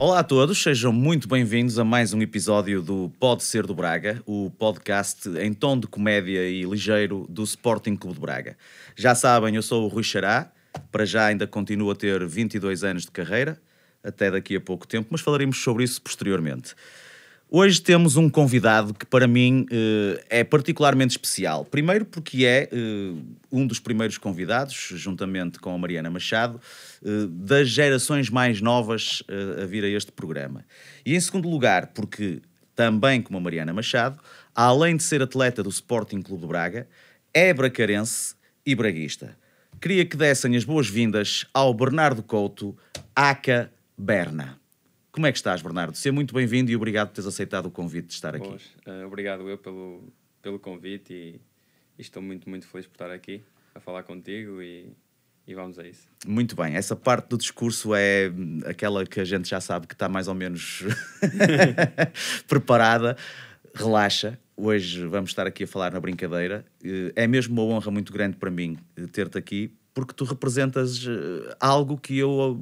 Olá a todos, sejam muito bem-vindos a mais um episódio do Pode Ser do Braga, o podcast em tom de comédia e ligeiro do Sporting Clube de Braga. Já sabem, eu sou o Rui Xará, para já ainda continuo a ter 22 anos de carreira, até daqui a pouco tempo, mas falaremos sobre isso posteriormente. Hoje temos um convidado que para mim eh, é particularmente especial. Primeiro porque é eh, um dos primeiros convidados, juntamente com a Mariana Machado, eh, das gerações mais novas a vir a este programa. E em segundo lugar, porque também como a Mariana Machado, além de ser atleta do Sporting Clube de Braga, é bracarense e braguista. Queria que dessem as boas-vindas ao Bernardo Couto, aca Berna. Como é que estás, Bernardo? Seja muito bem-vindo e obrigado por teres aceitado o convite de estar aqui. Pois, eh, obrigado eu pelo, pelo convite e, e, estou muito, muito feliz por estar aqui a falar contigo e, e vamos a isso. Muito bem, essa parte do discurso é aquela que a gente já sabe que está mais ou menos preparada. Relaxa, hoje vamos estar aqui a falar na brincadeira. Eh, é mesmo uma honra muito grande para mim ter-te aqui porque tu representas eh, algo que eu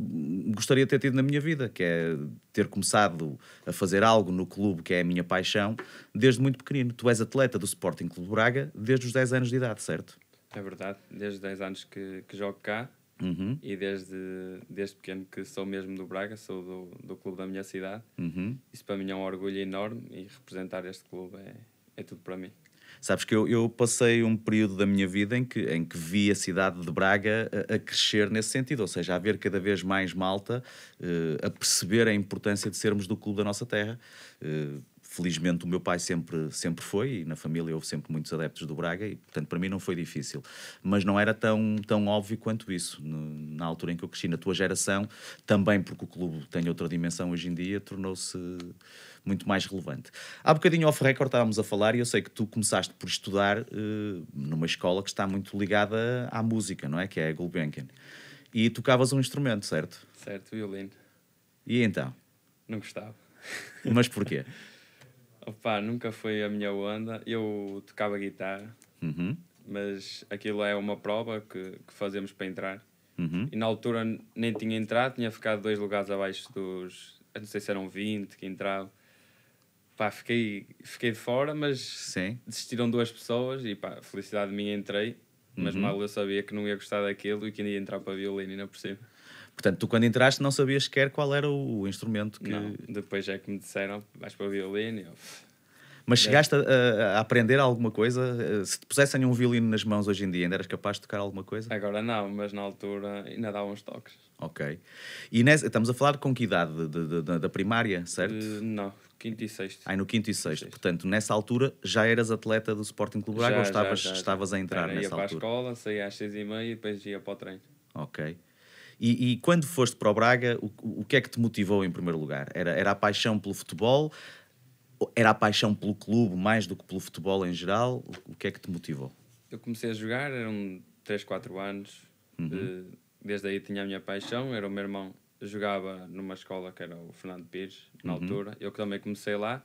eh, gostaria de ter tido na minha vida, que é ter começado a fazer algo no clube que é a minha paixão desde muito pequenino. Tu és atleta do Sporting Clube Braga desde os 10 anos de idade, certo? É verdade, desde 10 anos que, que jogo cá uhum. e desde, desde pequeno que sou mesmo do Braga, sou do, do clube da minha cidade. Uhum. Isso para mim é um orgulho enorme e representar este clube é, é tudo para mim. Sabes que eu, eu passei um período da minha vida em que, em que vi a cidade de Braga a, a crescer nesse sentido, ou seja, a ver cada vez mais malta uh, a perceber a importância de sermos do clube da nossa terra. Uh, felizmente o meu pai sempre, sempre foi, e na família houve sempre muitos adeptos do Braga, e portanto para mim não foi difícil. Mas não era tão, tão óbvio quanto isso, no, na altura em que eu cresci. Na tua geração, também porque o clube tem outra dimensão hoje em dia, tornou-se muito mais relevante. Há bocadinho off record estávamos a falar e eu sei que tu começaste por estudar uh, numa escola que está muito ligada à música, não é? Que é a Gulbenkian. E tocavas um instrumento, certo? Certo, violino. E então? Não gostava. Mas porquê? Opa, nunca foi a minha onda. Eu tocava guitarra, uhum. mas aquilo é uma prova que, que fazemos para entrar. Uhum. E na altura nem tinha entrado, tinha ficado dois lugares abaixo dos. Não sei se eram 20 que entravam pá, fiquei, fiquei fora, mas Sim. desistiram duas pessoas e pá, felicidade minha entrei, mas uhum. mal eu sabia que não ia gostar daquilo e que ia entrar para violino ainda por cima. Portanto, tu quando entraste não sabias sequer qual era o, instrumento que. Não, depois é que me disseram, vais para violino. Eu... Mas chegaste a, a, aprender alguma coisa? Eh, se te pusessem um violino nas mãos hoje em dia, ainda eras capaz de tocar alguma coisa? Agora não, mas na altura ainda dava uns toques. Ok. E nessa, estamos a falar com que idade? De, de, de, da primária, certo? Uh, não, Quinto e sexto. Ai, no quinto e sexto. sexto. Portanto, nessa altura já eras atleta do Sporting Clube Braga ou estavas, já, já, estavas a entrar nessa altura? Ia para a escola, saía às seis e meia e depois ia para o treino. Ok. E, e, quando foste para o Braga, o, o que é que te motivou em primeiro lugar? Era, era a paixão pelo futebol? Era a paixão pelo clube mais do que pelo futebol em geral? O, o que é que te motivou? Eu comecei a jogar, eram 3, 4 anos. Uhum. Eh, desde aí tinha a minha paixão, era o meu irmão jogava numa escola que era o Fernando Pires, na uhum. altura. Eu que também comecei lá.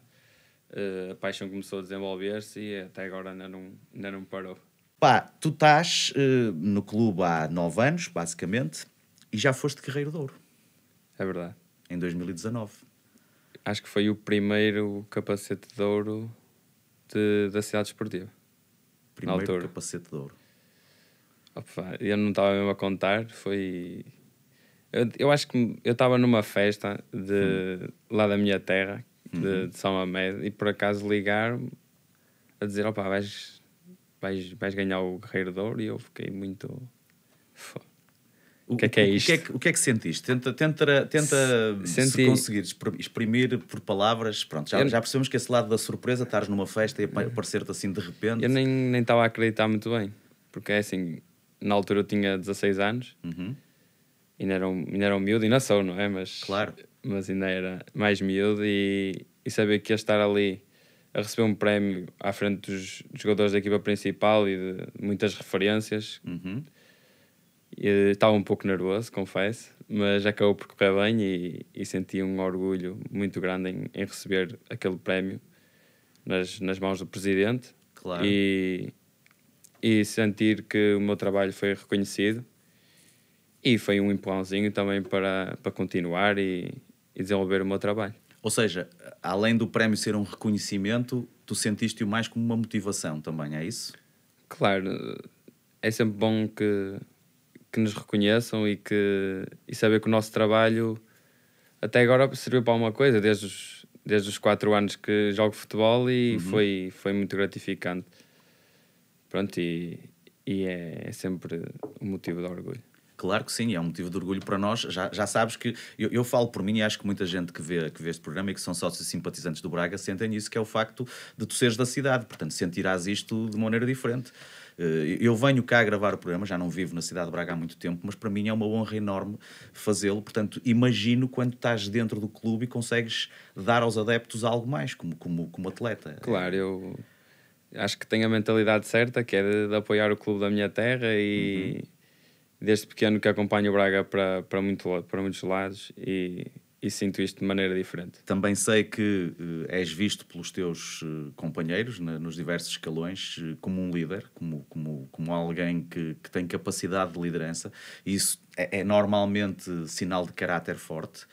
Uh, a paixão começou a desenvolver-se e até agora ainda não, ainda não parou. Pá, tu estás uh, no clube há nove anos, basicamente, e já foste Guerreiro de Ouro. É verdade. Em 2019. Acho que foi o primeiro capacete de ouro de, da cidade esportiva. Primeiro capacete de ouro. Opa, eu não estava mesmo a contar, foi eu, eu acho que eu estava numa festa de, hum. lá da minha terra, de, uhum. de São Mamede, e por acaso ligaram a dizer: opá, vais, vais, vais ganhar o Guerreiro de Ouro, e eu fiquei muito. O, o que é, é que é isto? O que é que, que, é que sentiste? Tenta, tenta, tenta Senti... se conseguires exprimir por palavras. Pronto, já, eu... já percebemos que esse lado da surpresa, estares numa festa e aparecer-te assim de repente. Eu nem estava a acreditar muito bem, porque é assim, na altura eu tinha 16 anos. Uhum ainda era, um, ainda era um miúdo, ainda sou, não é? Mas, claro. Mas ainda era mais miúdo e, e saber que ia estar ali a receber um prémio à frente dos, dos jogadores da equipa principal e de muitas referências. Uhum. E, estava um pouco nervoso, confesso, mas acabou por correr bem e, e senti um orgulho muito grande em, em receber aquele prémio nas, nas mãos do presidente. Claro. E, e sentir que o meu trabalho foi reconhecido e foi um empurrãozinho também para, para continuar e, e desenvolver o meu trabalho. Ou seja, além do prémio ser um reconhecimento, tu sentiste-o mais como uma motivação também, é isso? Claro, é sempre bom que, que nos reconheçam e, que, e saber que o nosso trabalho até agora serviu para alguma coisa, desde os, desde os quatro anos que jogo futebol e uhum. foi, foi muito gratificante. Pronto, e, e é, é sempre um motivo de orgulho. Claro que sim, é um motivo de orgulho para nós. Já, já sabes que eu, eu falo por mim e acho que muita gente que vê, que vê este programa e que são sócios simpatizantes do Braga sentem isso, que é o facto de tu seres da cidade. Portanto, sentirás isto de maneira diferente. Eh, eu venho cá a gravar o programa, já não vivo na cidade de Braga há muito tempo, mas para mim é uma honra enorme fazê-lo. Portanto, imagino quando estás dentro do clube e consegues dar aos adeptos algo mais, como, como, como atleta. Claro, eu acho que tenho a mentalidade certa, que é de, de apoiar o clube da minha terra e. Uhum desde pequeno que acompanho o Braga para, para, muito, para muitos lados e, e sinto isto de maneira diferente. Também sei que uh, és visto pelos teus uh, companheiros na, nos diversos escalões uh, como um líder, como, como, como alguém que, que tem capacidade de liderança. Isso é, é normalmente sinal de caráter forte.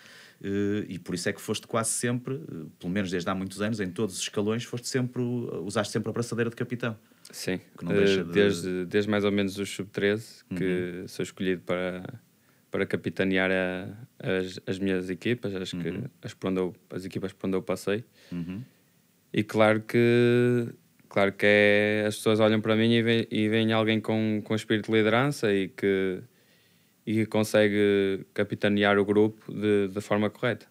Eh, e por isso é que foste quase sempre, eh, pelo menos desde há muitos anos, em todos os escalões, foste sempre, usaste sempre a braçadeira de capitão. Sim, eh, de... desde, desde mais ou menos os sub-13 que uhum. sou escolhido para, para capitanear a, as, as minhas equipas, as, que, uhum. as, por onde eu, as equipas por onde eu passei. Uhum. E claro que claro que é, as pessoas olham para mim e veem, e veem alguém com, com espírito de liderança e que e consegue capitanear o grupo da forma correta.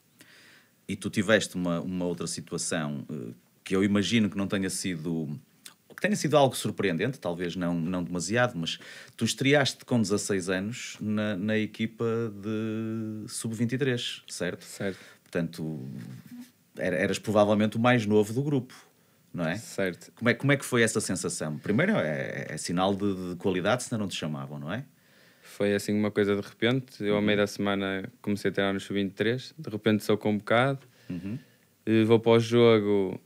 E tu tiveste uma, uma outra situação eh, que eu imagino que não tenha sido que tenha sido algo surpreendente, talvez não, não demasiado, mas tu estreaste com 16 anos na, na equipa de sub-23, certo? Certo. Portanto, eras provavelmente o mais novo do grupo, não é? Certo. Como é, como é que foi essa sensação? Primeiro, é, é sinal de, de qualidade, senão não te chamavam, não é? foi assim uma coisa de repente. Eu, ao uhum. meio da semana, comecei a treinar no sub-23. De repente, sou convocado. Uhum. Vou para o jogo.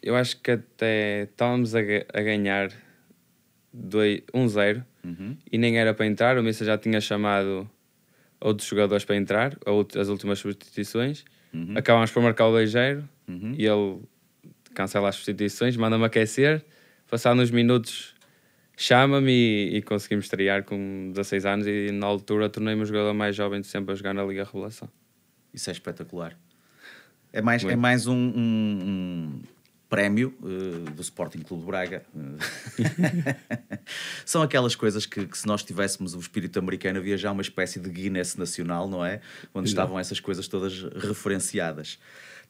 Eu acho que até estávamos a, a ganhar 1-0 um uhum. e nem era para entrar. O Missa já tinha chamado outros jogadores para entrar, as últimas substituições. Uhum. Acabámos por marcar o ligeiro uhum. e ele cancela as substituições, manda-me aquecer. Passar uns minutos chama-me e, conseguimos estrear com 16 anos e na altura tornei-me o jogador mais jovem de sempre a jogar na Liga Revelação. Isso é espetacular. É mais, é mais um, um, um prémio uh, do Sporting Clube de Braga. São aquelas coisas que, que, se nós tivéssemos o espírito americano, havia já uma espécie de Guinness nacional, não é? Onde estavam essas coisas todas referenciadas.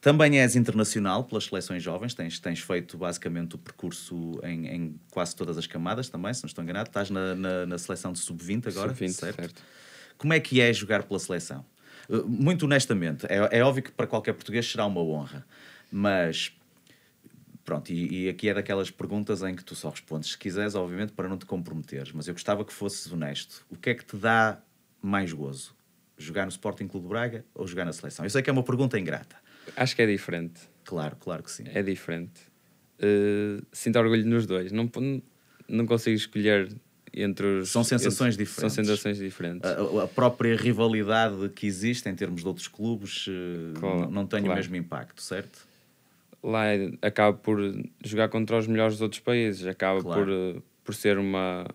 Também és internacional pelas seleções jovens, tens, tens feito basicamente o percurso em, em quase todas as camadas também, se não estou enganado. Estás na, na, na seleção de sub-20 agora, sub certo? certo? Como é que é jogar pela seleção? Eh, muito honestamente, é, é óbvio que para qualquer português será uma honra, mas pronto, e, e, aqui é daquelas perguntas em que tu só respondes se quiseres, obviamente, para não te comprometeres, mas eu gostava que fosses honesto. O que é que te dá mais gozo? Jogar no Sporting Clube de Braga ou jogar na seleção? Eu sei que é uma pergunta ingrata. Acho que é diferente. Claro, claro que sim. É diferente. Uh, sinto orgulho nos dois. Não, não consigo escolher entre os. São sensações entre, diferentes. São sensações diferentes. A, a, própria rivalidade que existe em termos de outros clubes uh, claro, não tem claro. o mesmo impacto, certo? Lá é, acaba por jogar contra os melhores dos outros países, acaba claro. por, eh, por ser uma.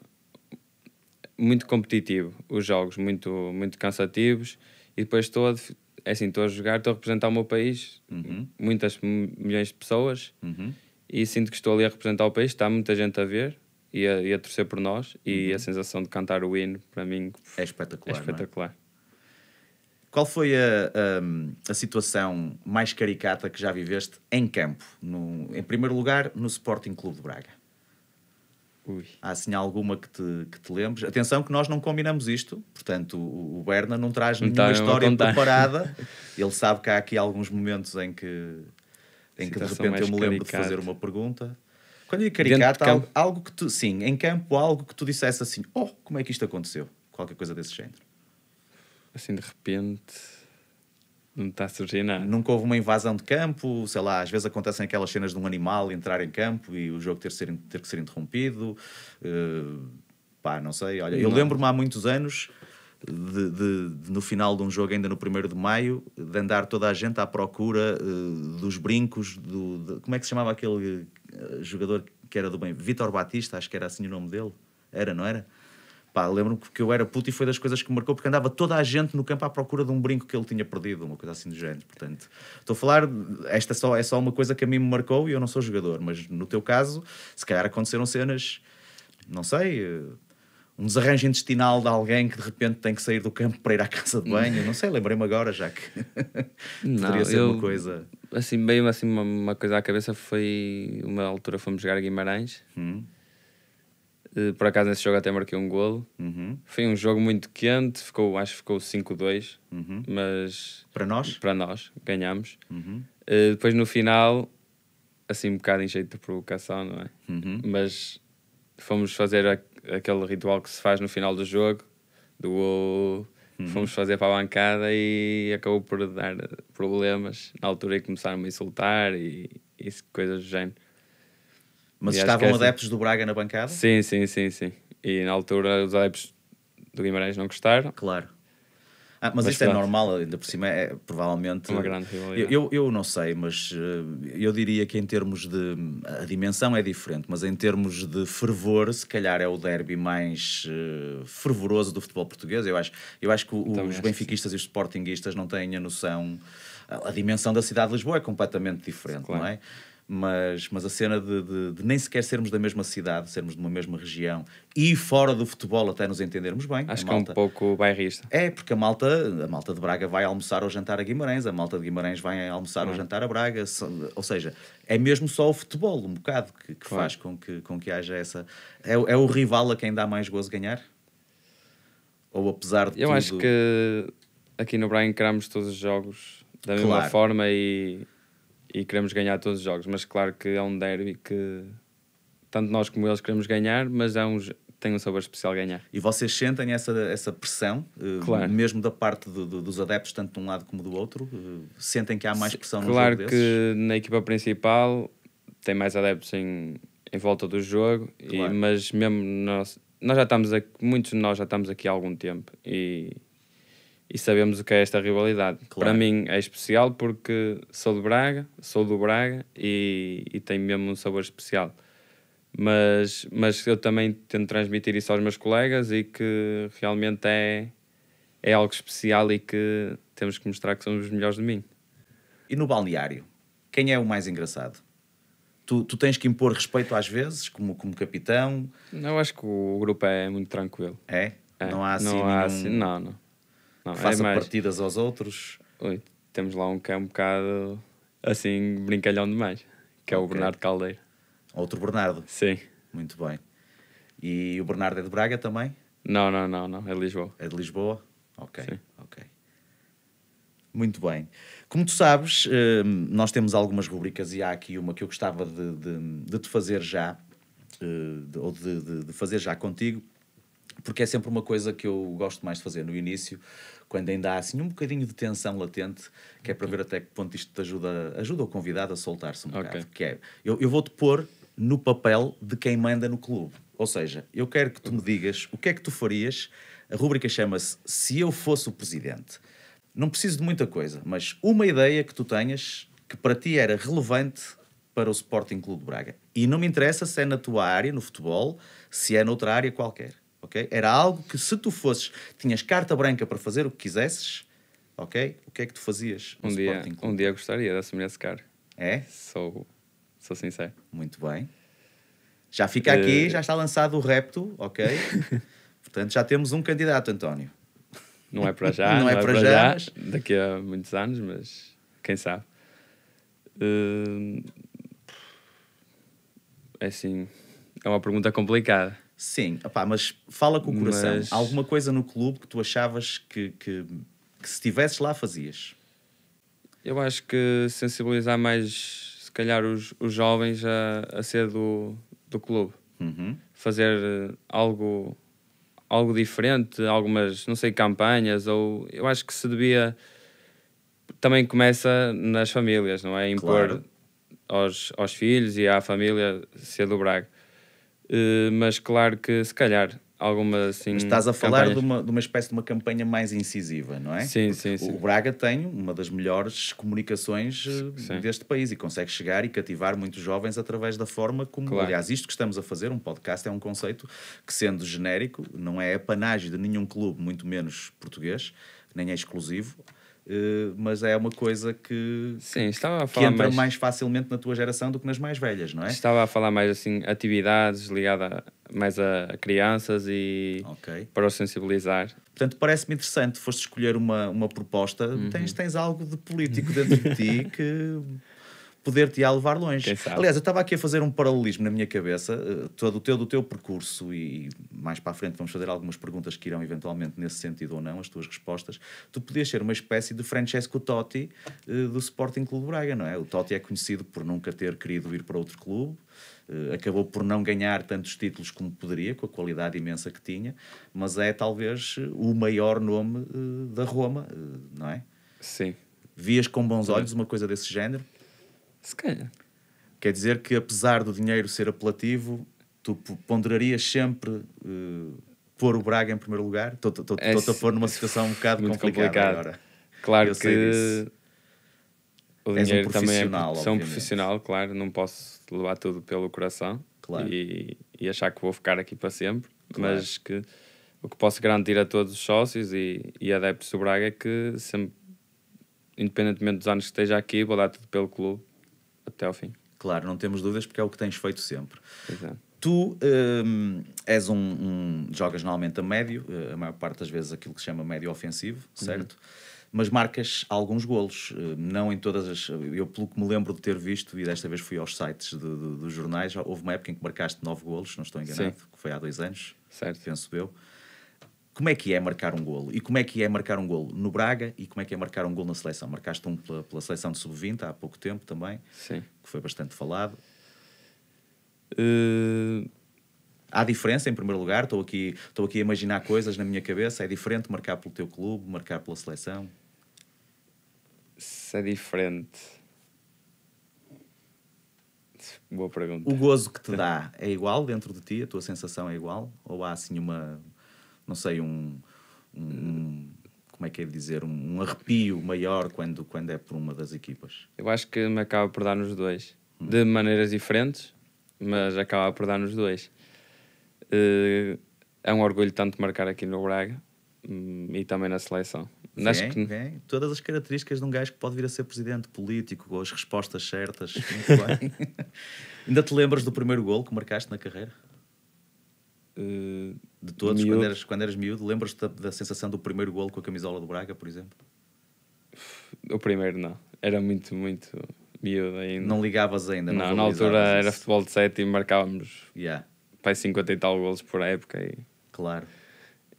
muito competitivo os jogos, muito, muito cansativos e depois a é assim, estou a jogar, estou a representar o meu país, uhum. muitas milhões de pessoas, uhum. e sinto que estou ali a representar o país, está muita gente a ver e a, e a torcer por nós, e uhum. a sensação de cantar o hino, para mim, é espetacular. É, é? espetacular. É? Qual foi a, a, a, situação mais caricata que já viveste em campo? No, em primeiro lugar, no Sporting Clube de Braga. Ui. Há assim alguma que te, que te lembres? Atenção que nós não combinamos isto, portanto o, o Berna não traz nenhuma tá, história preparada. Ele sabe que há aqui alguns momentos em que, em que de repente eu me lembro de fazer uma pergunta. Quando eu caricato algo, algo, que tu, sim, em campo, algo que tu dissesse assim, oh, como é que isto aconteceu? Qualquer coisa desse género. Assim, de repente não está a surgir nada. Nunca houve uma invasão de campo, sei lá, às vezes acontecem aquelas cenas de um animal entrar em campo e o jogo ter, ser, ter que ser interrompido. Uh, pá, não sei. Olha, eu lembro-me há muitos anos, de, de, de, no final de um jogo, ainda no 1 de maio, de andar toda a gente à procura uh, dos brincos, do, como é que se chamava aquele uh, jogador que era do bem? Vitor Batista, acho que era assim o nome dele. Era, não era? Pá, lembro-me que eu era puto e foi das coisas que me marcou, porque andava toda a gente no campo à procura de um brinco que ele tinha perdido, uma coisa assim do género. Portanto, estou a falar, esta só, é só uma coisa que a mim me marcou e eu não sou jogador, mas no teu caso, se calhar aconteceram cenas, não sei, eh, um desarranjo intestinal de alguém que de repente tem que sair do campo para ir à casa de banho, não sei, lembrei-me agora já que não, poderia ser eu, uma coisa. Assim, bem assim, uma, uma, coisa à cabeça foi, uma altura fomos jogar a Guimarães. Hum eh, por acaso nesse jogo até marquei um golo. Uhum. Foi um jogo muito quente, ficou, acho que ficou 5-2, uhum. mas para nós, para nós ganhamos. Uhum. Uh, depois no final, assim um bocado em jeito de provocação, não é? Uhum. Mas fomos fazer a, aquele ritual que se faz no final do jogo, do golo, uhum. fomos fazer para a bancada e acabou por dar problemas na altura e começaram a insultar e, e coisas do género. Mas e estavam é adeptos assim... do Braga na bancada? Sim, sim, sim, sim. E na altura os adeptos do Guimarães não gostaram. Claro. Ah, mas, mas isto é normal, ainda por cima é provavelmente. Uma grande rivalidade. Eu, eu, não sei, mas eh, eu diria que em termos de. A dimensão é diferente, mas em termos de fervor, se calhar é o derby mais uh, fervoroso do futebol português. Eu acho, eu acho que o, os benfiquistas e os sportinguistas não têm a noção. A, a dimensão da cidade de Lisboa é completamente diferente, claro. não é? mas, mas a cena de, de, de, nem sequer sermos da mesma cidade, sermos de uma mesma região e fora do futebol até nos entendermos bem. Acho malta, que é um pouco bairrista. É, porque a malta, a malta de Braga vai almoçar ou jantar a Guimarães, a malta de Guimarães vai almoçar ou jantar a Braga, ou seja, é mesmo só o futebol um bocado que, que faz com que, com que haja essa. É, é o rival a quem dá mais gozo ganhar? Ou apesar de. Eu tudo... acho que aqui no Braga encaramos todos os jogos da claro. mesma forma e e queremos ganhar todos os jogos, mas claro que é um derby que tanto nós como eles queremos ganhar, mas é um, tem um sabor especial ganhar. E vocês sentem essa, essa pressão, eh, claro. mesmo da parte do, do, dos adeptos, tanto de um lado como do outro? Eh, sentem que há mais pressão no claro jogo Claro que na equipa principal tem mais adeptos em, em volta do jogo, claro. e, mas mesmo nós, nós já estamos aqui, muitos de nós já estamos aqui há algum tempo e e sabemos o que é esta rivalidade. Claro. Para mim é especial porque sou de Braga, sou do Braga e, e tem mesmo um sabor especial. Mas, mas eu também tento transmitir isso aos meus colegas e que realmente é, é algo especial e que temos que mostrar que somos os melhores de mim. E no balneário, quem é o mais engraçado? Tu, tu tens que impor respeito às vezes, como, como capitão? Não, eu acho que o grupo é muito tranquilo. É? é. Não há assim não nenhum... assim, não, não não, é faça é mais... partidas aos outros. temos lá um que é um bocado assim, brincalhão demais, que okay. é o Bernardo Caldeira. Outro Bernardo? Sim. Muito bem. E o Bernardo é de Braga também? Não, não, não, não, é de Lisboa. É de Lisboa? Ok, Sim. ok. Muito bem. Como tu sabes, hum, nós temos algumas rubricas e há aqui uma que eu gostava de, de, de te fazer já, eh, de, ou de, de fazer já contigo, porque é sempre uma coisa que eu gosto mais de fazer no início, quando ainda há assim um bocadinho de tensão latente, que é para okay. ver até que ponto isto ajuda, ajuda o convidado a soltar-se um bocado. Okay. Que é, eu, eu vou-te pôr no papel de quem manda no clube. Ou seja, eu quero que tu me digas o que é que tu farias. A rubrica chama-se Se Eu Fosse o Presidente. Não preciso de muita coisa, mas uma ideia que tu tenhas que para ti era relevante para o Sporting Clube de Braga. E não me interessa se é na tua área, no futebol, se é noutra área qualquer ok? Era algo que se tu fosses, tinhas carta branca para fazer o que quisesses, ok? O que é que tu fazias? Um dia, um dia gostaria de assumir esse cargo. É? Sou, sou sincero. Muito bem. Já fica aqui, uh... já está lançado o repto, ok? Portanto, já temos um candidato, António. Não é para já, não, não é, é, para, já. já. Daqui a muitos anos, mas quem sabe. Uh... É assim, é uma pergunta complicada. Sim, opá, mas fala com o coração. Mas... Há alguma coisa no clube que tu achavas que, que, que se estivesses lá fazias? Eu acho que sensibilizar mais, se calhar, os, os jovens a, a ser do, do clube. Uhum. Fazer eh, algo, algo diferente, algumas, não sei, campanhas, ou eu acho que se devia. Também começa nas famílias, não é? Impor claro. aos, aos filhos e à família ser do Braga Uh, mas claro que se calhar alguma assim. Mas estás a falar de uma, de uma espécie de uma campanha mais incisiva, não é? Sim, sim, sim. O Braga tem uma das melhores comunicações eh, sim. deste país e consegue chegar e cativar muitos jovens através da forma como. Claro. Aliás, isto que estamos a fazer, um podcast, é um conceito que, sendo genérico, não é apanágio de nenhum clube, muito menos português, nem é exclusivo eh, mas é uma coisa que, Sim, estava a falar que entra mais... mais... facilmente na tua geração do que nas mais velhas, não é? Estava a falar mais assim, atividades ligadas mais a crianças e okay. para os sensibilizar. Portanto, parece-me interessante, foste escolher uma, uma proposta, uhum. tens, tens algo de político dentro de ti que poder-te a levar longe. Aliás, eu estava aqui a fazer um paralelismo na minha cabeça, eh, todo o teu, do teu percurso, e mais para a frente vamos fazer algumas perguntas que irão eventualmente nesse sentido ou não, as tuas respostas. Tu podias ser uma espécie de Francesco Totti eh, do Sporting Clube Braga, não é? O Totti é conhecido por nunca ter querido ir para outro clube, eh, acabou por não ganhar tantos títulos como poderia, com a qualidade imensa que tinha, mas é talvez o maior nome da Roma, não é? Sim. Vias com bons olhos uma coisa desse género? Se calhar. Quer dizer que, apesar do dinheiro ser apelativo, tu ponderarias sempre uh, pôr o Braga em primeiro lugar? Estou-te é, a pôr numa situação um bocado complicada complicado. agora. Claro Eu que o dinheiro um também é sou um profissional, claro, não posso levar tudo pelo coração claro. e, e, achar que vou ficar aqui para sempre, claro. mas que o que posso garantir a todos os sócios e, e adeptos do Braga é que sempre, independentemente dos anos que esteja aqui, vou dar tudo pelo clube até ao fim. Claro, não temos dúvidas porque é o que tens feito sempre. Exato. É. Tu hum, és um, um, jogas normalmente a médio, eh, a maior parte das vezes aquilo que se chama médio ofensivo, uhum. certo? Uhum. Mas marcas alguns golos, eh, não em todas as. Eu, pelo que me lembro de ter visto, e desta vez fui aos sites de, de, dos jornais, houve uma época em que marcaste nove golos, não estou enganado, Sim. que foi há dois anos, certo. penso eu como é que é marcar um golo? E como é que é marcar um golo no Braga? E como é que é marcar um golo na seleção? Marcaste um pela, pela seleção de sub-20 há pouco tempo também, Sim. que foi bastante falado. Uh... Há diferença, em primeiro lugar? Estou aqui, estou aqui a imaginar coisas na minha cabeça. É diferente marcar pelo teu clube, marcar pela seleção? Se é diferente. Boa pergunta. O gozo que te dá é igual dentro de ti? A tua sensação é igual? Ou há assim uma não sei, um, um como é que é dizer, um, arrepio maior quando, quando é por uma das equipas? Eu acho que me acaba por dar nos dois, hum. de maneiras diferentes, mas acaba por dar nos dois. Eh, é um orgulho tanto marcar aqui no Braga hum, e também na seleção. Vem, acho que... Vem. Todas as características de um gajo que pode vir a ser presidente político, com as respostas certas. Muito bem. Ainda te lembras do primeiro gol que marcaste na carreira? Uh, de todos, quando eras, quando eras miúdo, lembras-te da, da, sensação do primeiro golo com a camisola do Braga, por exemplo? O primeiro não. Era muito, muito miúdo ainda. Não ligavas ainda? Não, não na altura isso. era futebol de 7 e marcávamos yeah. para 50 e tal golos por época. E... Claro.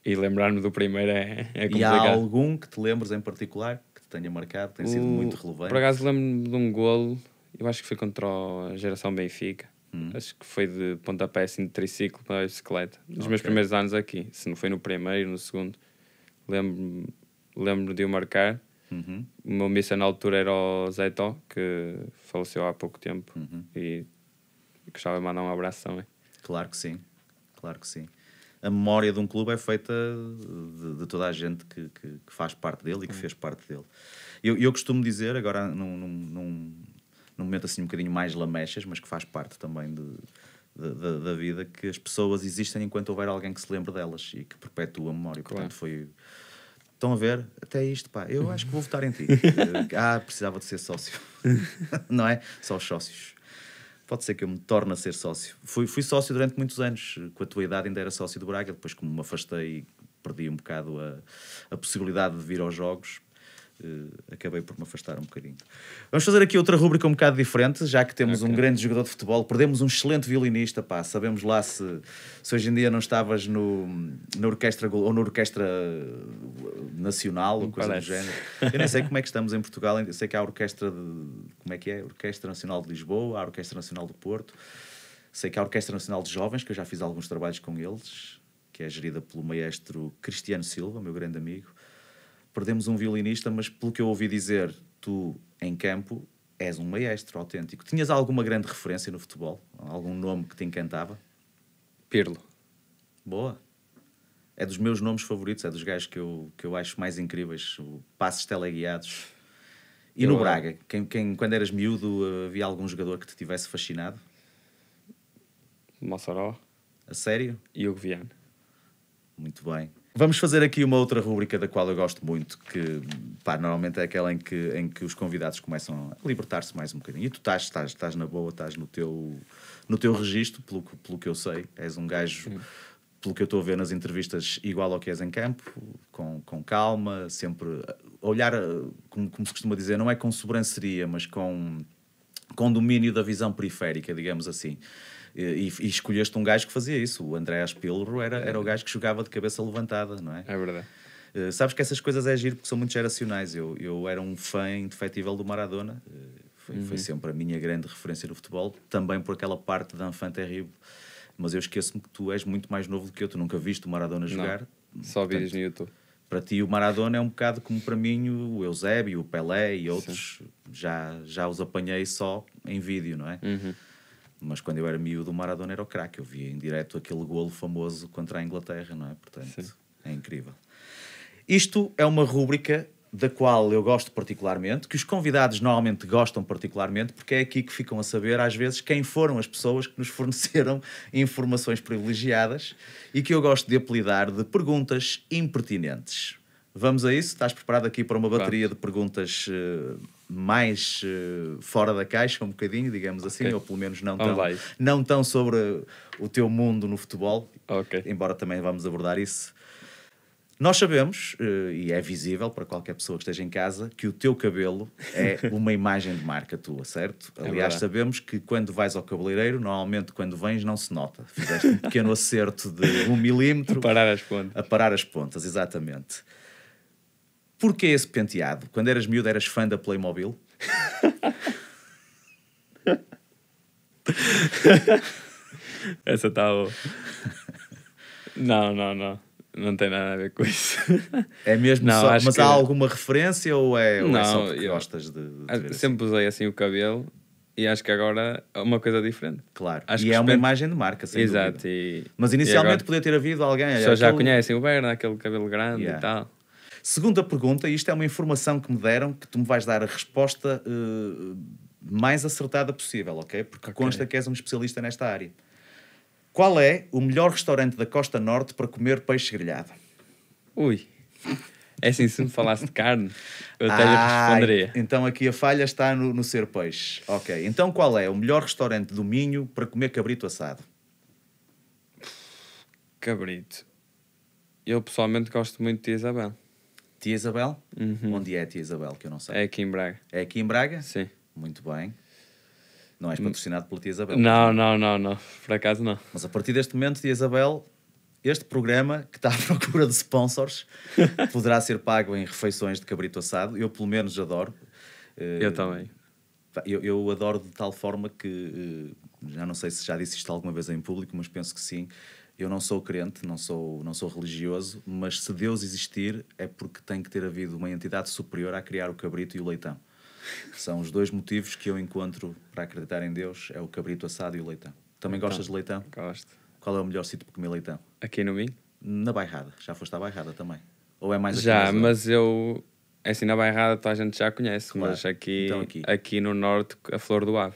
E lembrar-me do primeiro é, é complicado. E há algum que te lembres em particular que te tenha marcado, que tenha o... sido muito relevante? Por acaso lembro-me de um golo, eu acho que foi contra a geração Benfica Hum. Acho que foi de pontapé assim de triciclo para a bicicleta. Nos okay. meus primeiros anos aqui, se não foi no primeiro, no segundo, lembro-me lembro de o marcar. Uhum. O meu missa na altura era o Zé Tó, que faleceu há pouco tempo uhum. e gostava de mandar um abraço também. Claro que sim, claro que sim. A memória de um clube é feita de, de toda a gente que, que, que, faz parte dele e que uhum. fez parte dele. Eu, eu costumo dizer, agora não num, num num momento assim um bocadinho mais lamechas, mas que faz parte também de, de, de, da vida, que as pessoas existem enquanto houver alguém que se lembre delas e que perpetua a memória. Claro. Portanto, foi. Estão a ver? Até isto, pá. Eu acho que vou votar em ti. Eh, ah, precisava de ser sócio. Não é? Só os sócios. Pode ser que eu me torne a ser sócio. Fui, fui sócio durante muitos anos. Com a tua idade ainda era sócio do Braga. Depois, como me afastei, perdi um bocado a, a possibilidade de vir aos jogos eh, acabei por me afastar um bocadinho. Vamos fazer aqui outra rúbrica um bocado diferente, já que temos okay. um grande jogador de futebol, perdemos um excelente violinista, pá, sabemos lá se, se hoje em dia não estavas no, na orquestra ou na orquestra eh, nacional ou coisa parece. do género. Eu nem sei como é que estamos em Portugal, sei que há a orquestra de, como é que é? Orquestra Nacional de Lisboa, a Orquestra Nacional do Porto, sei que há a Orquestra Nacional de Jovens, que eu já fiz alguns trabalhos com eles, que é gerida pelo maestro Cristiano Silva, meu grande amigo perdemos um violinista, mas pelo que eu ouvi dizer, tu em campo és um maestro autêntico. Tinhas alguma grande referência no futebol? Algum nome que te encantava? Pirlo. Boa. É dos meus nomes favoritos, é dos gajos que eu, que eu acho mais incríveis. O passes teleguiados. E eu, no eh, Braga? Quem, quem, quando eras miúdo, havia algum jogador que te tivesse fascinado? Mossoró. A sério? e o Viana. Muito bem. Vamos fazer aqui uma outra rubrica da qual eu gosto muito, que pá, normalmente é aquela em que, em que os convidados começam a libertar-se mais um bocadinho. E tu estás, estás, estás na boa, estás no teu, no teu registro, pelo, pelo que eu sei. És um gajo, pelo que eu estou a ver nas entrevistas, igual ao que és em campo, com, com calma, sempre olhar, como, como se costuma dizer, não é com sobranceria, mas com, com domínio da visão periférica, digamos assim. E, e, escolheste um gajo que fazia isso. O Andréas Aspilro era, era o gajo que jogava de cabeça levantada, não é? É verdade. Uh, sabes que essas coisas é giro porque são muito geracionais. Eu, eu era um fã indefetível do Maradona. Uh, foi, uhum. foi sempre a minha grande referência no futebol. Também por aquela parte da Enfant Ribeiro Mas eu esqueço-me que tu és muito mais novo do que eu. Tu nunca viste o Maradona jogar. Não, só Portanto, vídeos no YouTube. Para ti o Maradona é um bocado como para mim o Eusébio, o Pelé e outros. Já, já os apanhei só em vídeo, não é? Uhum. Mas quando eu era miúdo, o Maradona era o craque. Eu via em direto aquele golo famoso contra a Inglaterra, não é? Portanto, Sim. é incrível. Isto é uma rúbrica da qual eu gosto particularmente, que os convidados normalmente gostam particularmente, porque é aqui que ficam a saber, às vezes, quem foram as pessoas que nos forneceram informações privilegiadas e que eu gosto de apelidar de perguntas impertinentes. Vamos a isso? Estás preparado aqui para uma bateria de perguntas uh, mais uh, fora da caixa, um bocadinho, digamos assim, okay. assim, ou pelo menos não tão, não tão sobre o teu mundo no futebol, okay. embora também vamos abordar isso. Nós sabemos, uh, e é visível para qualquer pessoa que esteja em casa, que o teu cabelo é uma imagem de marca tua, certo? É Aliás, sabemos que quando vais ao cabeleireiro, normalmente quando vens não se nota. Fizeste um pequeno acerto de um milímetro. A parar as pontas. A parar as pontas, exatamente. Porquê esse penteado? Quando eras miúdo eras fã da Playmobil? Essa está boa. Não, não, não. Não tem nada a ver com isso. É mesmo não, só, mas que... há alguma referência ou é, ou é não, é só porque eu, gostas de, de assim? Sempre assim? usei assim o cabelo e acho que agora é uma coisa diferente. Claro. Acho e é uma imagem de marca, sem Exato. mas inicialmente agora, podia ter havido alguém. Só aquele... já conhecem o Berna, aquele cabelo grande yeah. e tal. Segunda pergunta, e isto é uma informação que me deram, que tu me vais dar a resposta uh, mais acertada possível, ok? Porque okay. consta que és um especialista nesta área. Qual é o melhor restaurante da Costa Norte para comer peixe grelhado? Ui. É assim, se me falasse de carne, eu até ah, lhe responderia. Então aqui a falha está no, no ser peixe. Ok. Então qual é o melhor restaurante do Minho para comer cabrito assado? Cabrito. Eu pessoalmente gosto muito de Isabel. Tia Isabel? Uhum. Onde é a Tia Isabel? Que eu não sei. É aqui em Braga. É aqui em Braga? Sim. Muito bem. Não és hum. patrocinado pela Tia Isabel? Não, não, não, não. Por acaso não. Mas a partir deste momento, Tia Isabel, este programa, que está à procura de sponsors, poderá ser pago em refeições de cabrito assado. Eu, pelo menos, adoro. Eh, eu também. Eu, eu adoro de tal forma que, uh, já não sei se já disse isto alguma vez em público, mas penso que sim, eu não sou crente, não sou, não sou religioso, mas se Deus existir é porque tem que ter havido uma entidade superior a criar o cabrito e o leitão. São os dois motivos que eu encontro para acreditar em Deus, é o cabrito assado e o leitão. Também então, gostas de leitão? Gosto. Qual é o melhor sítio para comer leitão? Aqui no Minho? Na Bairrada. Já foste à Bairrada também? Ou é mais Já, mas eu... É assim, na Bairrada a gente já conhece, claro. mas aqui, então aqui. aqui no Norte, a Flor do Ave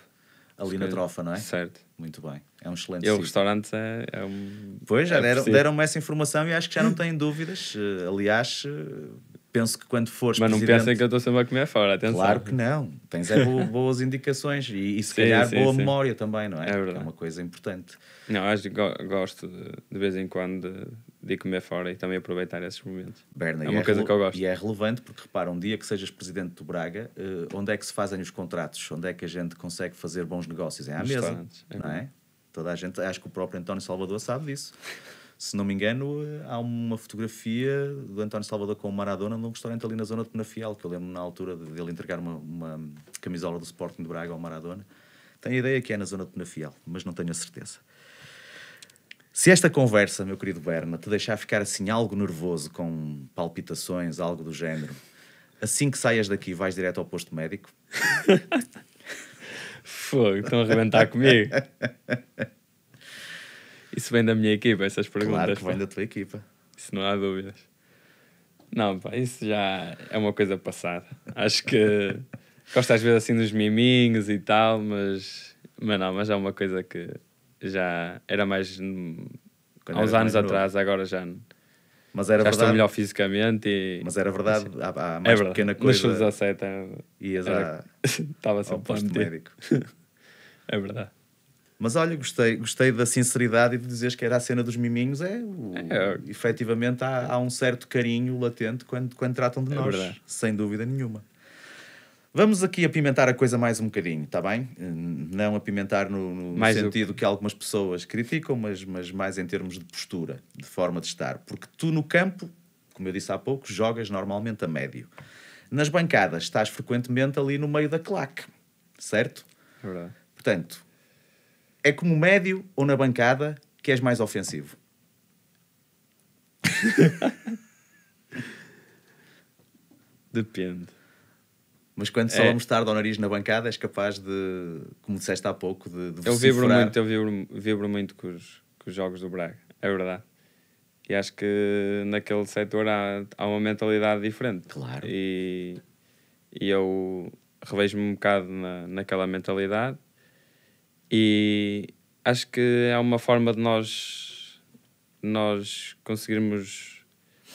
ali na trofa, não é? Certo. Muito bem. É um excelente E o restaurante é, é um. Pois, já é deram, deram-me essa informação e acho que já não têm dúvidas. Uh, aliás, uh, penso que quando fores. Mas não presidente... pensem que eu estou sempre a comer fora, atenção. Claro que não. Tens é bo- boas indicações e, e se sim, calhar sim, boa sim. memória também, não é? É verdade. É uma coisa importante. Não, acho que go- gosto de, de vez em quando de de comer fora e também aproveitar esses momentos. Berna, é uma é coisa que eu gosto. E é relevante porque, repara, um dia que sejas presidente do Braga, uh, onde é que se fazem os contratos? Onde é que a gente consegue fazer bons negócios? É à mesa, é não bom. é? Toda a gente, acho que o próprio António Salvador sabe disso. Se não me engano, eh, há uma fotografia do António Salvador com o Maradona num restaurante ali na zona de Penafiel, que eu lembro na altura dele de entregar uma, uma camisola do Sporting do Braga ao Maradona. Tenho a ideia que é na zona de Penafiel, mas não tenho a certeza. Se esta conversa, meu querido Berna, te deixar ficar assim algo nervoso, com palpitações, algo do género, assim que saias daqui vais direto ao posto médico? Fogo, estão a arrebentar comigo. Isso vem da minha equipa, essas perguntas. Claro que vem da tua equipa. Isso não há dúvidas. Não, pá, isso já é uma coisa passada. Acho que gosto às vezes assim dos miminhos e tal, mas, mas não, mas é uma coisa que já era mais há uns anos atrás, agora já. Mas era já verdade. estou melhor fisicamente e... Mas era verdade, assim. há, há é mais é pequena coisa. Nos 17 era, era, estava sempre ao posto de médico. é verdade. Mas olha, gostei, gostei da sinceridade e de dizeres que era a cena dos miminhos. É, o, é, é. efetivamente há, há um certo carinho latente quando, quando tratam de é nós, verdade. sem dúvida nenhuma. Vamos aqui apimentar a coisa mais um bocadinho, está bem? Não apimentar no, no mais sentido o... que algumas pessoas criticam, mas, mas mais em termos de postura, de forma de estar. Porque tu no campo, como eu disse há pouco, jogas normalmente a médio. Nas bancadas estás frequentemente ali no meio da claque, certo? É verdade. Portanto, é como médio ou na bancada que és mais ofensivo? Depende. Mas quando só é. vamos estar tarde ao nariz na bancada, és capaz de, como disseste há pouco, de, de Eu vibro muito, eu vibro, vibro muito com os, com os jogos do Braga, é verdade. E acho que naquele setor há, há uma mentalidade diferente. Claro. E, e eu revejo-me um bocado na, naquela mentalidade. E acho que é uma forma de nós, nós conseguirmos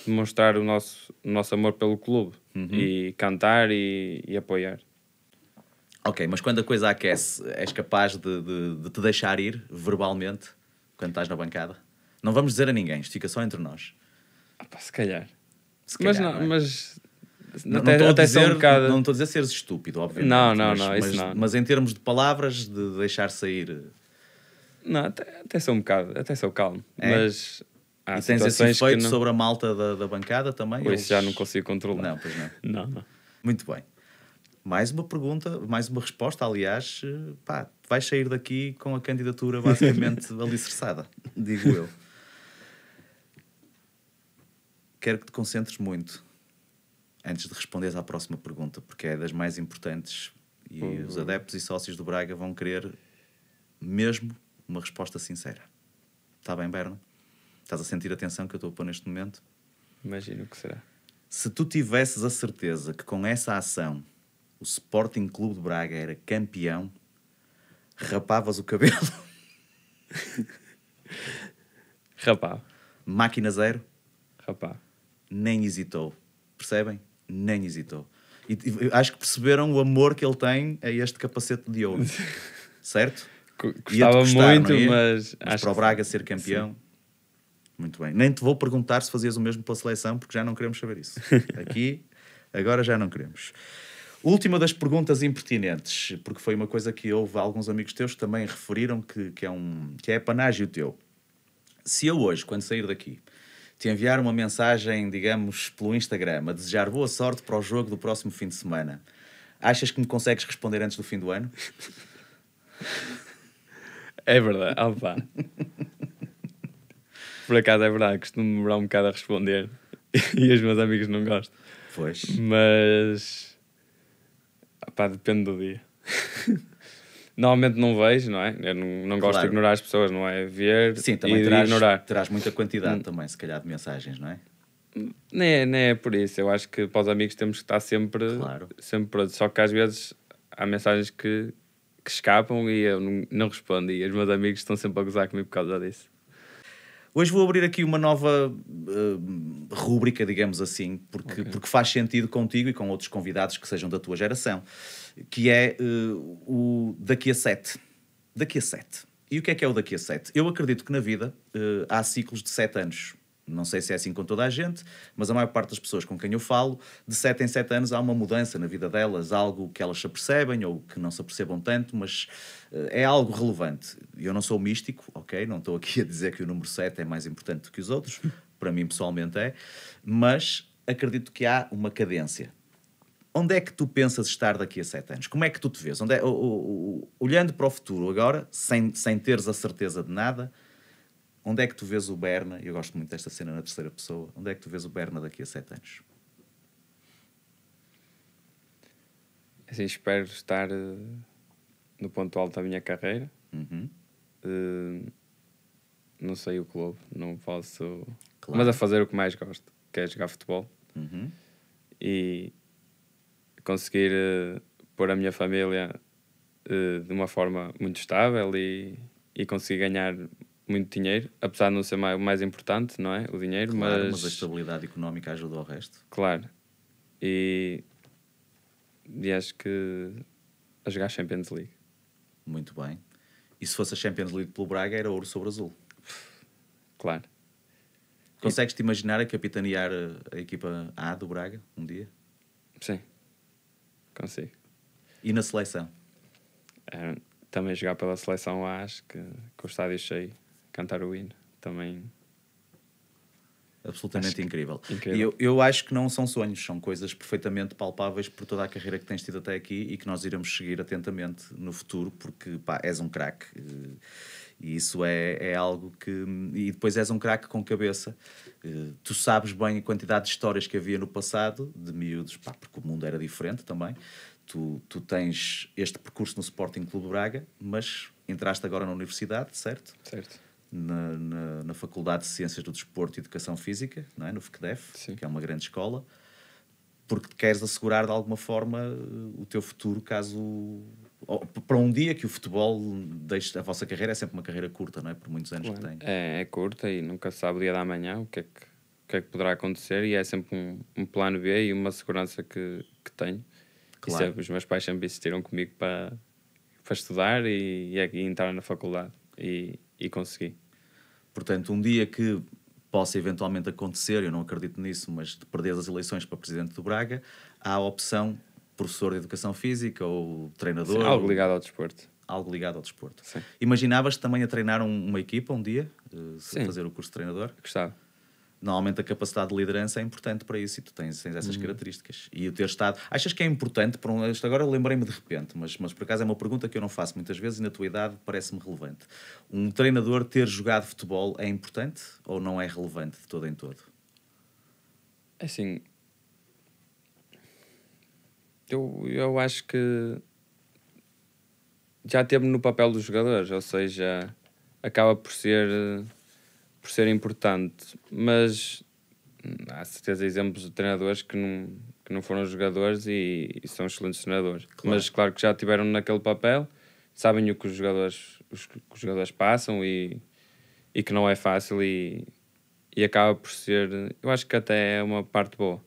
demonstrar o nosso, o nosso amor pelo clube uhum. e cantar e, e, apoiar. Ok, mas quando a coisa aquece, és capaz de, de, de, te deixar ir verbalmente quando estás na bancada? Não vamos dizer a ninguém, isto fica só entre nós. Opa, ah, se calhar. Se calhar mas não, não é? mas não, até, não estou a dizer, um bocado... não estou a dizer seres estúpido, obviamente. Não, não, mas, não, mas, não. Mas em termos de palavras, de deixar sair. Não, até, até sou um bocado, até sou calmo. É. Mas há e tens esse efeito não... sobre a malta da, da bancada também? ou eles... já não consigo controlar. Não, pois não. não, não. Muito bem. Mais uma pergunta, mais uma resposta, aliás, eh, pá, vais sair daqui com a candidatura basicamente alicerçada, digo eu. Quero que te concentres muito antes de responderes à próxima pergunta, porque é das mais importantes e uhum. os adeptos e sócios do Braga vão querer mesmo uma resposta sincera. Está bem, Berno Estás a sentir a tensão que eu estou a pôr neste momento? Imagino que será. Se tu tivesses a certeza que com essa ação o Sporting Clube de Braga era campeão, rapavas o cabelo. Rapá. Máquina zero. Rapá. Nem hesitou. Percebem? Nem hesitou. E, e, acho que perceberam o amor que ele tem a este capacete de ouro. certo? Gostava muito, é? mas... mas para o Braga ser campeão... Sim muito bem. Nem te vou perguntar se fazias o mesmo pela seleção, porque já não queremos saber isso. Aqui, agora já não queremos. Última das perguntas impertinentes, porque foi uma coisa que houve alguns amigos teus que também referiram que, que é um que é panágio teu. Se eu hoje, quando sair daqui, te enviar uma mensagem, digamos, pelo Instagram, a desejar boa sorte para o jogo do próximo fim de semana, achas que me consegues responder antes do fim do ano? É verdade, opa. Por acaso é verdade, costumo demorar um bocado a responder e os meus amigos não gostam. Pois. Mas. Pá, depende do dia. Normalmente não vejo, não é? Eu não, não claro. gosto de ignorar as pessoas, não é? Ver Sim, também e terás, ignorar. terás muita quantidade hum. também, se calhar, de mensagens, não é? nem é, é por isso. Eu acho que para os amigos temos que estar sempre, claro. sempre Só que às vezes há mensagens que, que escapam e eu não, não respondo. E os meus amigos estão sempre a gozar comigo por causa disso. Hoje vou abrir aqui uma nova uh, rúbrica, digamos assim, porque, okay. porque faz sentido contigo e com outros convidados que sejam da tua geração, que é uh, o daqui a sete. Daqui a sete. E o que é que é o daqui a sete? Eu acredito que na vida uh, há ciclos de sete anos. Não sei se é assim com toda a gente, mas a maior parte das pessoas com quem eu falo, de 7 em 7 anos há uma mudança na vida delas, algo que elas se apercebem ou que não se apercebam tanto, mas eh, é algo relevante. Eu não sou místico, ok? Não estou aqui a dizer que o número 7 é mais importante do que os outros, para mim pessoalmente é, mas acredito que há uma cadência. Onde é que tu pensas estar daqui a 7 anos? Como é que tu te vês? É, o, o, o, olhando para o futuro agora, sem, sem teres a certeza de nada, Onde é que tu vês o Berna? Eu gosto muito desta cena na terceira pessoa. Onde é que tu vês o Berna daqui a sete anos? É assim, espero estar uh, no ponto alto da minha carreira. Uhum. Uh, não sei o clube, não posso. Claro. Mas a fazer o que mais gosto, que é jogar futebol. Uhum. E conseguir uh, pôr a minha família de uma forma muito estável e, e conseguir ganhar muito dinheiro, apesar de não ser o mais importante, não é? O dinheiro, claro, mas... mas a estabilidade económica ajuda ao resto. Claro. E, e acho que a jogar Champions League. Muito bem. E se fosse a Champions League pelo Braga, era ouro sobre azul. Claro. Consegues-te imaginar a capitanear eh, a equipa A do Braga um dia? Sim, consigo. E na seleção? É, também jogar pela seleção A, acho que com o estádio cheio cantar o hino. Também. Absolutamente incrível. incrível. E eu, eu acho que não são sonhos, são coisas perfeitamente palpáveis por toda a carreira que tens tido até aqui e que nós iremos seguir atentamente no futuro, porque pá, és um craque. E isso é, é algo que. E depois és um craque com cabeça. Eh, tu sabes bem a quantidade de histórias que havia no passado, de miúdos, pá, porque o mundo era diferente também. Tu, tu tens este percurso no Sporting Clube Braga, mas entraste agora na universidade, certo? Certo na, na, na, Faculdade de Ciências do Desporto e Educação Física, não é? no FCDEF, Sim. que é uma grande escola, porque queres assegurar de alguma forma o teu futuro caso. Para um dia que o futebol deixe a vossa carreira, é sempre uma carreira curta, não é? Por muitos anos claro. que tem. É, é, curta e nunca se sabe o dia da manhã o que é que, o que, é que poderá acontecer e é sempre um, um plano B e uma segurança que, que tenho. É, claro. os meus pais sempre insistiram comigo para, para estudar e, e, é, e entrar na faculdade. E e consegui. Portanto, um dia que possa eventualmente acontecer, eu não acredito nisso, mas de perder as eleições para presidente do Braga, há a opção professor de educação física ou treinador. Sim, algo ligado ao desporto. Algo ligado ao desporto. Sim. Imaginavas também a treinar um, uma equipa um dia? Uh, Sim. Fazer o curso de treinador? Gostava normalmente a capacidade de liderança é importante para isso e tu tens, tens essas uhum. características. E o ter estado. Achas que é importante para um. Agora lembrei-me de repente, mas, mas por acaso é uma pergunta que eu não faço muitas vezes e na tua idade parece-me relevante. Um treinador ter jogado futebol é importante ou não é relevante de todo em todo? É assim. Eu, eu acho que. Já teve no papel dos jogadores, ou seja, acaba por ser por ser importante, mas hum, há certeza exemplos de treinadores que não, que não foram jogadores e, e são excelentes treinadores. Claro. Mas claro que já tiveram naquele papel, sabem o que os jogadores, os, que os jogadores passam e, e que não é fácil e, e acaba por ser, eu acho que até é uma parte boa.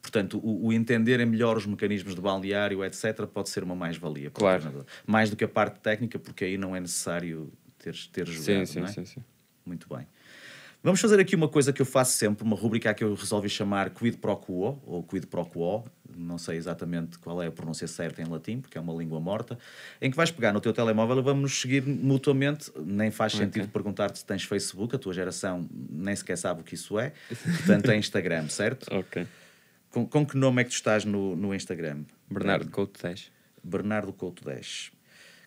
Portanto, o, o entenderem é melhor os mecanismos de balneário, etc., pode ser uma mais-valia. Claro. Mais do que a parte técnica, porque aí não é necessário ter, ter jogado, sim, sim, é? sim, sim. Muito bem. Vamos fazer aqui uma coisa que eu faço sempre, uma rubrica que eu resolvi chamar Quid pro quo, ou Quid pro quo, não sei exatamente qual é a pronúncia certa em latim, porque é uma língua morta, em que vais pegar no teu telemóvel e vamos seguir mutuamente, nem faz okay. sentido perguntar-te se tens Facebook, a tua geração nem sequer sabe o que isso é, portanto é Instagram, certo? ok. Com, com, que nome é que tu estás no, no Instagram? Bernardo Couto 10. Bernardo Couto 10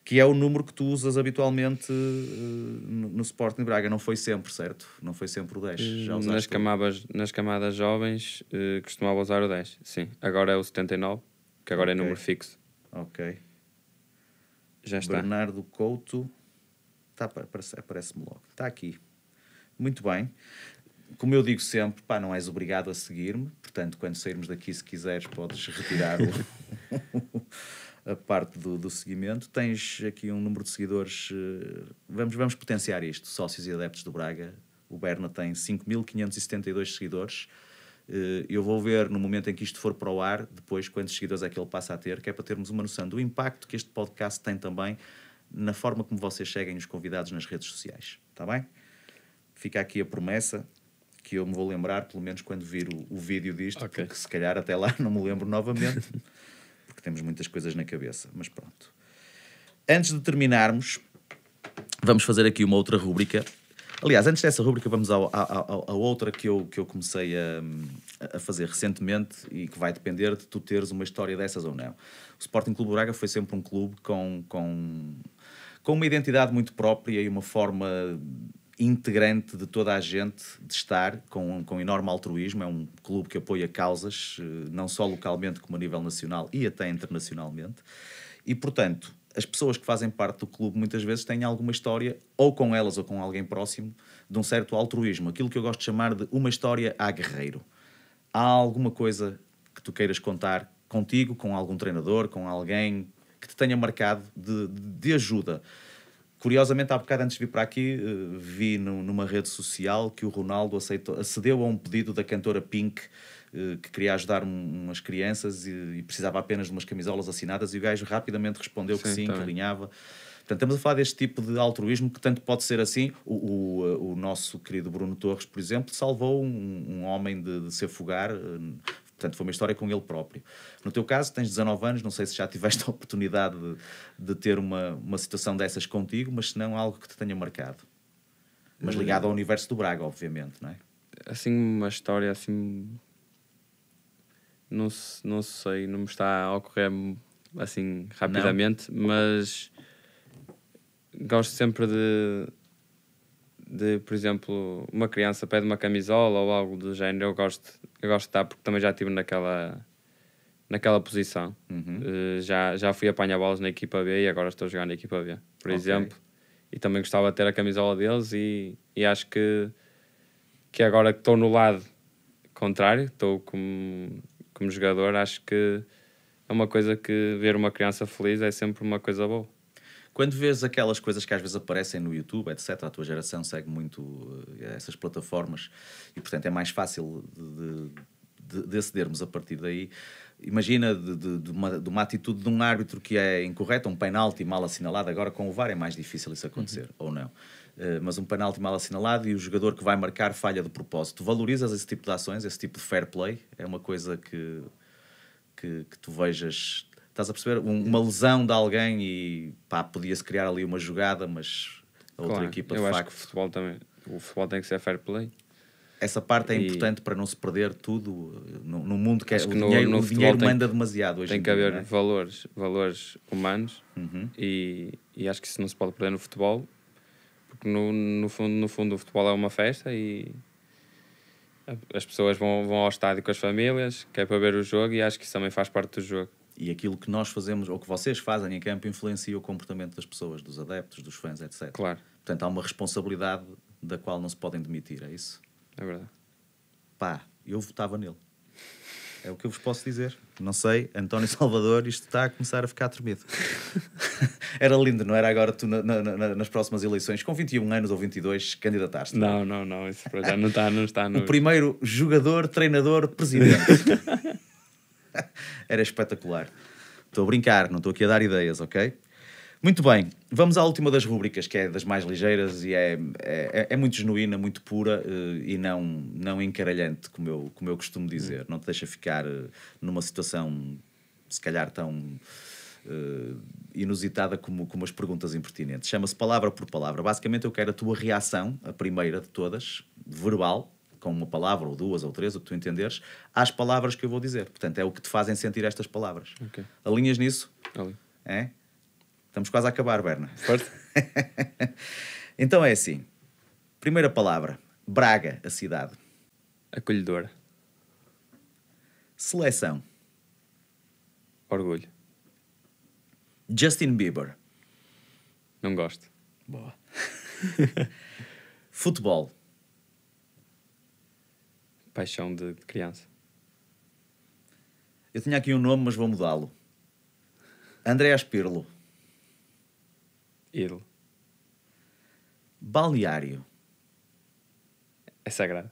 que é o número que tu usas habitualmente uh, no, no Sporting Braga. Não foi sempre, certo? Não foi sempre o 10. Já nas, camadas, nas camadas jovens uh, costumava usar o 10, sim. Agora é o 79, que agora é okay. é número fixo. Ok. Já está. Bernardo Couto. Tá, Aparece-me logo. Está aqui. Muito bem. Como eu digo sempre, pá, não és obrigado a seguir-me. Portanto, quando sairmos daqui, se quiseres, podes retirar o... a parte do, do seguimento. Tens aqui um número de seguidores. Eh, vamos, vamos potenciar isto, sócios e adeptos do Braga. O Berna tem 5.572 seguidores. Eh, eu vou ver no momento em que isto for para o ar, depois quantos seguidores é que ele passa a ter, que é para termos uma noção do impacto que este podcast tem também na forma como vocês seguem os convidados nas redes sociais. Está bem? Fica aqui a promessa que eu me vou lembrar, pelo menos quando vir o, o vídeo disto, okay. porque se calhar até lá não me lembro novamente temos muitas coisas na cabeça, mas pronto. Antes de terminarmos, vamos fazer aqui uma outra rúbrica. Aliás, antes dessa rúbrica, vamos à, outra que eu, que eu comecei a, a, fazer recentemente e que vai depender de tu teres uma história dessas ou não. O Sporting Clube Braga foi sempre um clube com, com, com uma identidade muito própria e uma forma integrante de toda a gente de estar com, com enorme altruísmo. É um clube que apoia causas, eh, não só localmente, como a nível nacional e até internacionalmente. E, portanto, as pessoas que fazem parte do clube muitas vezes têm alguma história, ou com elas ou com alguém próximo, de um certo altruísmo. Aquilo que eu gosto de chamar de uma história a guerreiro. Há alguma coisa que tu queiras contar contigo, com algum treinador, com alguém que te tenha marcado de, de ajuda? Curiosamente, há bocado antes de vir para aqui, eh, vi numa rede social que o Ronaldo aceitou, acedeu a um pedido da cantora Pink eh, que queria ajudar umas crianças e, precisava apenas de umas camisolas assinadas e o gajo rapidamente respondeu sim, que sim, que alinhava. Portanto, estamos a falar deste tipo de altruísmo que tanto pode ser assim. O, o, eh, o nosso querido Bruno Torres, por exemplo, salvou um, um homem de, de, se afogar Portanto, foi uma história com ele próprio. No teu caso, tens 19 anos, não sei se já tiveste a oportunidade de, de ter uma, uma situação dessas contigo, mas se não, algo que te tenha marcado. Mas eh, ligado ao universo do Braga, obviamente, não é? Assim, uma história assim. Não, não sei, não me está a ocorrer assim rapidamente, não. mas gosto sempre de de, por exemplo, uma criança pede uma camisola ou algo do género, eu gosto, eu gosto de estar porque também já estive naquela, naquela posição. Uhum. Uh, já, já fui apanhar bolas na equipa B e agora estou a jogar na equipa B, por okay. exemplo. E também gostava de ter a camisola deles e, e acho que, que agora que estou no lado contrário, estou como, como jogador, acho que é uma coisa que ver uma criança feliz é sempre uma coisa boa. Quando vês aquelas coisas que às vezes aparecem no YouTube, etc., a tua geração segue muito eh, essas plataformas e, portanto, é mais fácil de, de, de acedermos a partir daí. Imagina de, de, uma, de uma atitude de um árbitro que é incorreta, um penalti mal assinalado. Agora, com o VAR, é mais difícil isso acontecer, uhum. ou não. Eh, mas um penalti mal assinalado e o jogador que vai marcar falha de propósito. Tu valorizas esse tipo de ações, esse tipo de fair play? É uma coisa que, que, que tu vejas Estás a perceber? Um, uma lesão de alguém e pá, podia-se criar ali uma jogada, mas a outra equipa de eu facto. Acho que o futebol também. O futebol tem que ser fair play. Essa parte é e... importante para não se perder tudo no, no mundo que é acho que o no, dinheiro, no o dinheiro manda que, demasiado hoje. Tem que haver é? valores, valores humanos uhum. e, e acho que isso não se pode perder no futebol porque no, no, fundo, no fundo o futebol é uma festa e as pessoas vão, vão ao estádio com as famílias, que é para ver o jogo e acho que isso também faz parte do jogo. E aquilo que nós fazemos, ou que vocês fazem em campo, influencia o comportamento das pessoas, dos adeptos, dos fãs, etc. Claro. Portanto, há uma responsabilidade da qual não se podem demitir, é isso? É verdade. Pá, eu votava nele. É o que eu vos posso dizer. Não sei, António Salvador, isto está a começar a ficar tremido. era lindo, não era agora tu na, na, na, nas próximas eleições, com 21 anos ou 22, candidataste. Não, não, não, isso já não está, não está no... O primeiro jogador, treinador, presidente. Era espetacular. Estou a brincar, não estou aqui a dar ideias, ok? Muito bem, vamos à última das rubricas, que é das mais ligeiras e é, é, é, é muito genuína, muito pura eh, e não, não encaralhante, como eu, como eu costumo dizer. Não te deixa ficar eh, numa situação, se calhar, tão eh, inusitada como, como as perguntas impertinentes. Chama-se palavra por palavra. Basicamente, eu quero a tua reação, a primeira de todas, verbal, com uma palavra, ou duas, ou três, o que tu entenderes, às palavras que eu vou dizer. Portanto, é o que te fazem sentir estas palavras. Okay. Alinhas nisso? Ali. É? Estamos quase a acabar, Berna. então é assim. Primeira palavra. Braga, a cidade. Acolhedora. Seleção. Orgulho. Justin Bieber. Não gosto. Boa. Futebol paixão de, de criança? Eu tinha aqui um nome, mas vou mudá-lo. Andréas Aspirlo. Ídolo. Balneário. É sagrado.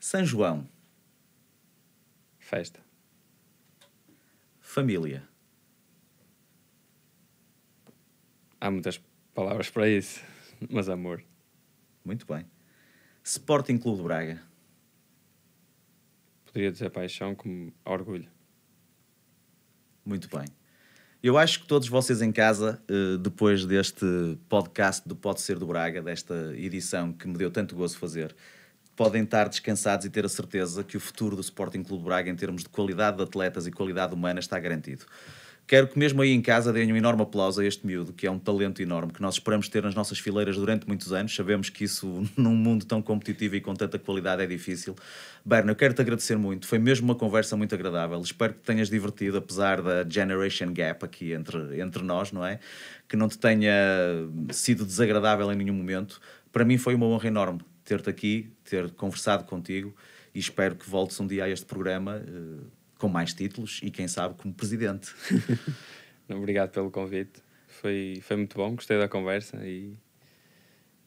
São João. Festa. Família. Há muitas palavras para isso, mas amor. Muito bem. Sporting Clube de Braga. Poderia dizer paixão como orgulho. Muito bem. Eu acho que todos vocês em casa, eh, depois deste podcast do Pode Ser do Braga, desta edição que me deu tanto gozo fazer, podem estar descansados e ter a certeza que o futuro do Sporting Clube de Braga, em termos de qualidade de atletas e qualidade humana, está garantido. Quero que mesmo aí em casa deem um enorme aplauso a este miúdo, que é um talento enorme, que nós esperamos ter nas nossas fileiras durante muitos anos. Sabemos que isso, num mundo tão competitivo e com tanta qualidade, é difícil. Berno, eu quero-te agradecer muito. Foi mesmo uma conversa muito agradável. Espero que te tenhas divertido, apesar da generation gap aqui entre, entre nós, não é? Que não te tenha sido desagradável em nenhum momento. Para mim foi uma honra enorme ter-te aqui, ter conversado contigo e espero que voltes um dia a este programa eh, com mais títulos e, quem sabe, como presidente. Obrigado pelo convite. Foi, foi muito bom, gostei da conversa e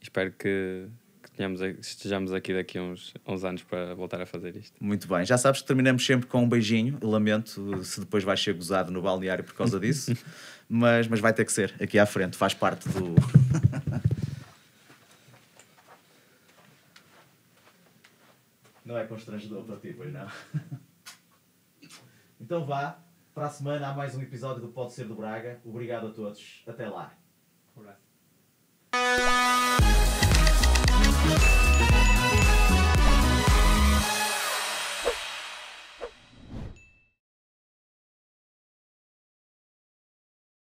espero que, que tenhamos, estejamos aqui daqui a uns, uns anos para voltar a fazer isto. Muito bem, já sabes que terminamos sempre com um beijinho. Lamento se depois vais ser gozado no balneário por causa disso, mas, mas vai ter que ser aqui à frente, faz parte do. não é constrangedor para ti, pois não? Então vá, para a semana há mais um episódio do Pode Ser do Braga. Obrigado a todos. Até lá. Obrigado.